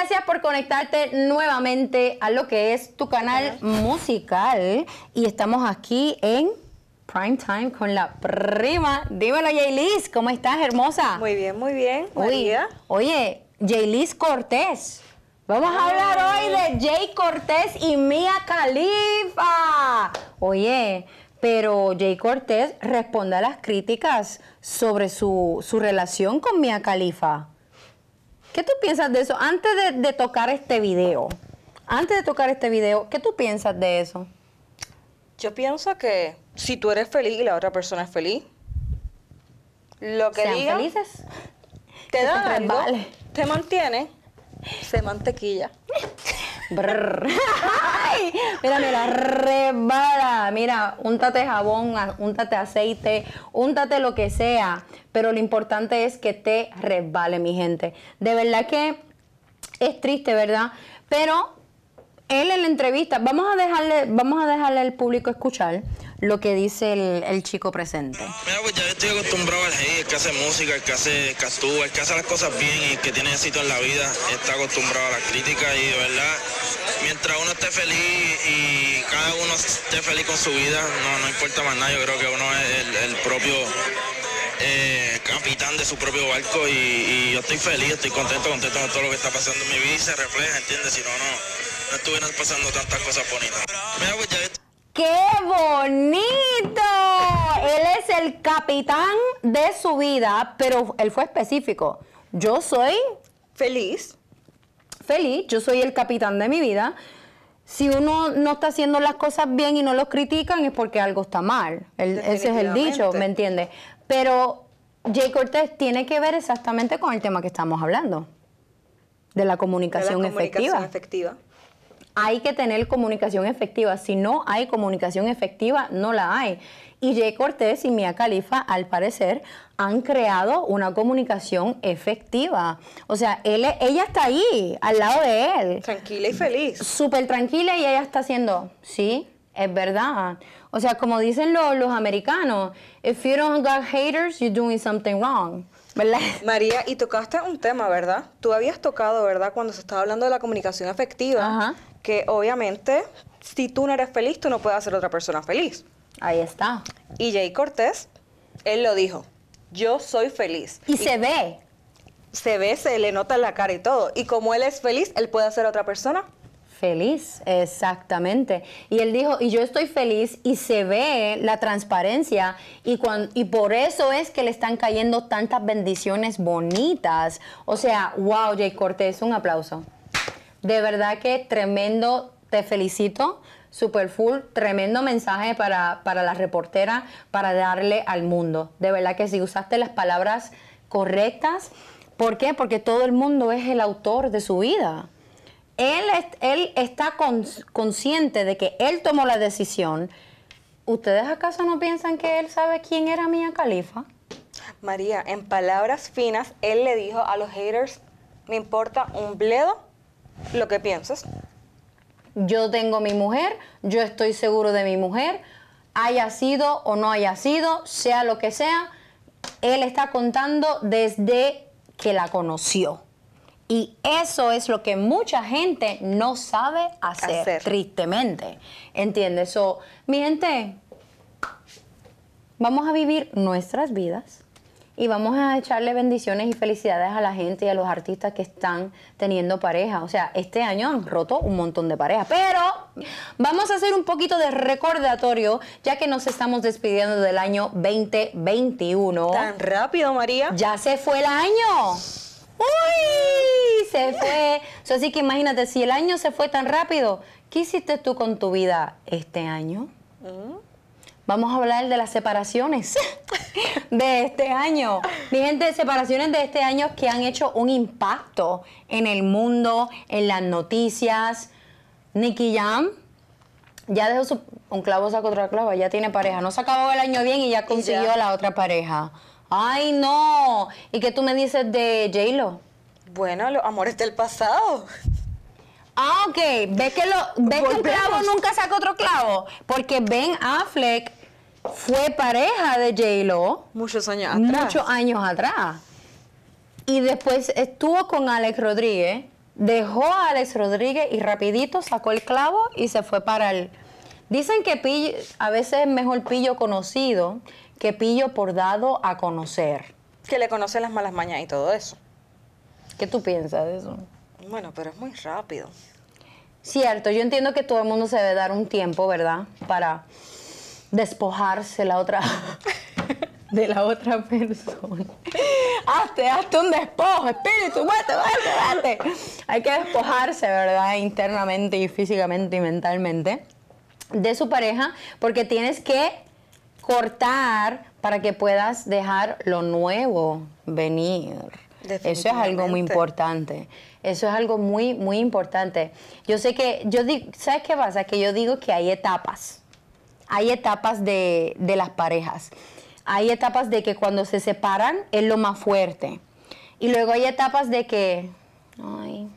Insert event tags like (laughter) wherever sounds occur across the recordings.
gracias por conectarte nuevamente a lo que es tu canal musical. Y estamos aquí en Prime Time con la prima. Dímelo, Jaylis, ¿cómo estás, hermosa? Muy bien, muy bien. María. Oye, Jaylis Cortés. Vamos a hablar hoy de Jay Cortés y Mia Khalifa. Oye, pero Jay Cortés responde a las críticas sobre su, su relación con Mia Khalifa. ¿Qué tú piensas de eso? Antes de, tocar este video, antes de tocar este video, ¿qué tú piensas de eso? Yo pienso que si tú eres feliz y la otra persona es feliz, lo que diga, Te da te mantiene, se mantequilla. (laughs) Mira, mira, resbala, Mira, úntate jabón, úntate aceite, úntate lo que sea. Pero lo importante es que te resbale, mi gente. De verdad que es triste, ¿verdad? Pero él en la entrevista, vamos a dejarle, vamos a dejarle al público escuchar lo que dice el, chico presente. Mira, pues ya estoy acostumbrado al hey, el que hace música, el que hace que el que hace las cosas bien y que tiene éxito en la vida, está acostumbrado a la crítica y de verdad, mientras uno esté feliz y cada uno esté feliz con su vida, no, no importa más nada, yo creo que uno es el, propio eh, capitán de su propio barco y, y, yo estoy feliz, estoy contento, contento con todo lo que está pasando en mi vida y se refleja, ¿entiendes? Si no, no Estuvieron pasando tantas cosas bonitas. Pues, ¡Qué bonito! Él es el capitán de su vida, pero él fue específico. Yo soy feliz. Feliz, yo soy el capitán de mi vida. Si uno no está haciendo las cosas bien y no los critican es porque algo está mal. ese es el dicho, ¿me entiendes? Pero Jay Cortés tiene que ver exactamente con el tema que estamos hablando, de la comunicación, efectiva hay que tener comunicación efectiva. Si no hay comunicación efectiva, no la hay. Y Jay Cortés y Mia Khalifa, al parecer, han creado una comunicación efectiva. O sea, él, ella está ahí, al lado de él. Tranquila y feliz. Súper tranquila y ella está haciendo, sí, es verdad. O sea, como dicen los, americanos, if you don't got haters, you're doing something wrong. (laughs) María, y tocaste un tema, ¿verdad? Tú habías tocado, ¿verdad? Cuando se estaba hablando de la comunicación efectiva Ajá que obviamente si tú no eres feliz, tú no puedes hacer otra persona feliz. Ahí está. Y Jay Cortés, él lo dijo, yo soy feliz. Y, se ve. Se ve, se le nota en la cara y todo. Y como él es feliz, él puede hacer a otra persona feliz, exactamente. Y él dijo, y yo estoy feliz y se ve la transparencia y, y por eso es que le están cayendo tantas bendiciones bonitas. O sea, wow, Jay Cortés, un aplauso. De verdad que tremendo, te felicito. Super full, tremendo mensaje para, la reportera, para darle al mundo. De verdad que si usaste las palabras correctas, ¿por qué? Porque todo el mundo es el autor de su vida. Él, él está consciente de que él tomó la decisión. ¿Ustedes acaso no piensan que él sabe quién era Mía Califa? María, en palabras finas, él le dijo a los haters, me importa un bledo lo que piensas. Yo tengo mi mujer, yo estoy seguro de mi mujer, haya sido o no haya sido, sea lo que sea, él está contando desde que la conoció. Y eso es lo que mucha gente no sabe hacer, tristemente. ¿Entiendes? So, mi gente, vamos a vivir nuestras vidas y vamos a echarle bendiciones y felicidades a la gente y a los artistas que están teniendo pareja. O sea, este año han roto un montón de pareja. pero vamos a hacer un poquito de recordatorio ya que nos estamos despidiendo del año 2021. Tan rápido, María. Ya se fue el año. ¡Uy! Se fue. así que imagínate, si el año se fue tan rápido, ¿qué hiciste tú con tu vida este año? Mm vamos a hablar de las separaciones (laughs) de este año. Mi gente, separaciones de este año que han hecho un impacto en el mundo, en las noticias. Nicky Jam ya dejó su, un clavo sacó otra clava, ya tiene pareja. No se acabó el año bien y ya consiguió la otra pareja. Ay, no. ¿Y qué tú me dices de J-Lo? Bueno, los amores del pasado. Ah, ok. ¿Ves que, lo, ¿ves que un clavo nunca saca otro clavo? Porque Ben Affleck fue pareja de J-Lo. Muchos años atrás. Muchos años atrás. Y después estuvo con Alex Rodríguez, dejó a Alex Rodríguez y rapidito sacó el clavo y se fue para el... Dicen que a veces es mejor pillo conocido que pillo por dado a conocer. Que le conocen las malas mañas y todo eso. ¿Qué tú piensas de eso? Bueno, pero es muy rápido. Cierto, yo entiendo que todo el mundo se debe dar un tiempo, ¿verdad? Para despojarse la otra (laughs) de la otra persona. (laughs) hazte, hazte un despojo, espíritu, vete, Hay que despojarse, ¿verdad? Internamente y físicamente y mentalmente de su pareja porque tienes que cortar para que puedas dejar lo nuevo venir. Eso es algo muy importante. Eso es algo muy, muy importante. Yo sé que, yo ¿sabes qué pasa? Que yo digo que hay etapas hay etapas de, las parejas. Hay etapas de que cuando se separan es lo más fuerte. Y luego hay etapas de que, ay,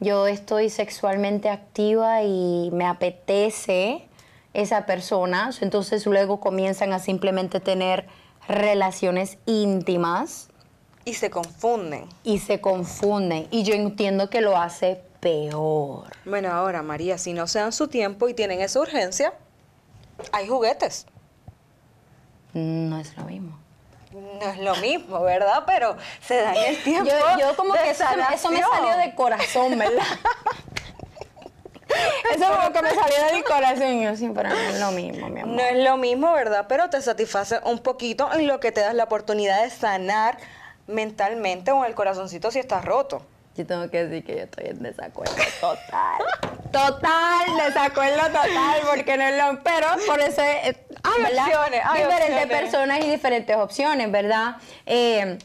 yo estoy sexualmente activa y me apetece esa persona. Entonces luego comienzan a simplemente tener relaciones íntimas. Y se confunden. Y se confunden. Y yo entiendo que lo hace peor. Bueno, ahora María, si no se dan su tiempo y tienen esa urgencia, hay juguetes. No es lo mismo. No es lo mismo, ¿verdad? Pero se da en el tiempo. Yo, como que eso, me salió de corazón, ¿verdad? (laughs) eso como que me salió mi corazón. Yo sí, pero no es lo mismo, mi amor. No es lo mismo, ¿verdad? Pero te satisface un poquito en lo que te das la oportunidad de sanar mentalmente o el corazoncito si estás roto. Yo tengo que decir que yo estoy en desacuerdo total. (laughs) Total, desacuerdo total, porque no es lo. Pero por eso eh, Hay Diferentes personas y diferentes opciones, ¿verdad? Eh,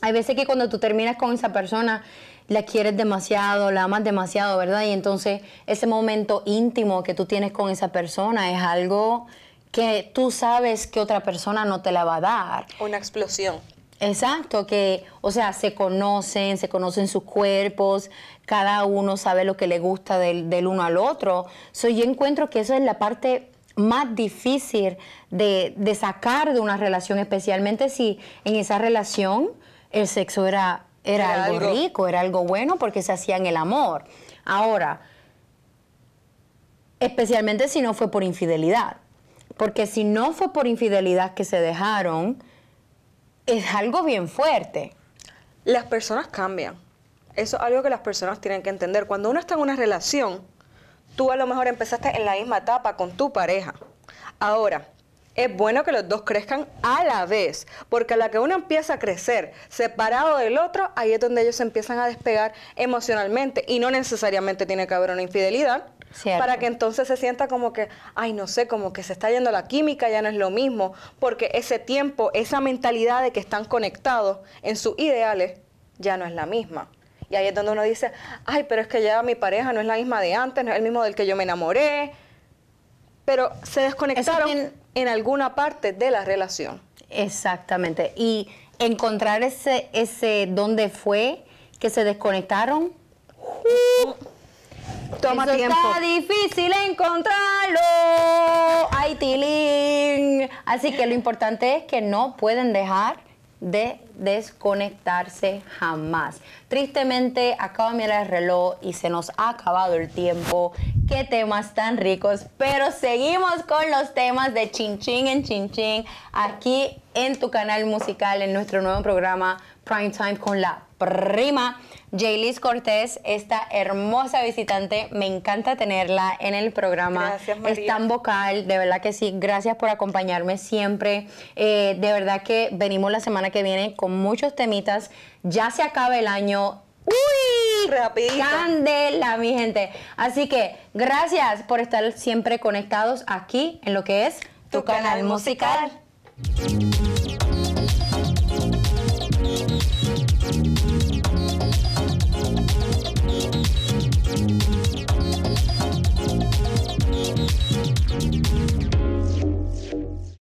hay veces que cuando tú terminas con esa persona, la quieres demasiado, la amas demasiado, ¿verdad? Y entonces ese momento íntimo que tú tienes con esa persona es algo que tú sabes que otra persona no te la va a dar. Una explosión. Exacto, que, o sea, se conocen, se conocen sus cuerpos, cada uno sabe lo que le gusta del, uno al otro. So, yo encuentro que eso es la parte más difícil de, sacar de una relación, especialmente si en esa relación el sexo era, era, algo, rico, era algo bueno porque se hacía en el amor. Ahora, especialmente si no fue por infidelidad, porque si no fue por infidelidad que se dejaron, es algo bien fuerte. Las personas cambian. Eso es algo que las personas tienen que entender. Cuando uno está en una relación, tú a lo mejor empezaste en la misma etapa con tu pareja. Ahora, es bueno que los dos crezcan a la vez, porque a la que uno empieza a crecer separado del otro, ahí es donde ellos se empiezan a despegar emocionalmente y no necesariamente tiene que haber una infidelidad para que entonces se sienta como que, ay, no sé, como que se está yendo la química, ya no es lo mismo, porque ese tiempo, esa mentalidad de que están conectados en sus ideales, ya no es la misma. Y ahí es donde uno dice, ay, pero es que ya mi pareja no es la misma de antes, no es el mismo del que yo me enamoré, pero se desconectaron en alguna parte de la relación. Exactamente. Y encontrar ese, ese dónde fue que se desconectaron. Toma Está difícil encontrarlo. Ay, tilín. Así que lo importante es que no pueden dejar de desconectarse jamás. Tristemente, acabo de mirar el reloj y se nos ha acabado el tiempo. Qué temas tan ricos, pero seguimos con los temas de Chin Chin en Chin Chin aquí en tu canal musical, en nuestro nuevo programa Prime Time con la prima, Jaylis Cortés, esta hermosa visitante. Me encanta tenerla en el programa. Gracias, María. Es tan vocal, de verdad que sí. Gracias por acompañarme siempre. Eh, de verdad que venimos la semana que viene con muchos temitas. Ya se acaba el año. ¡Uy! Rapidito. Candela, mi gente. Así que gracias por estar siempre conectados aquí en lo que es tu, canal, musical.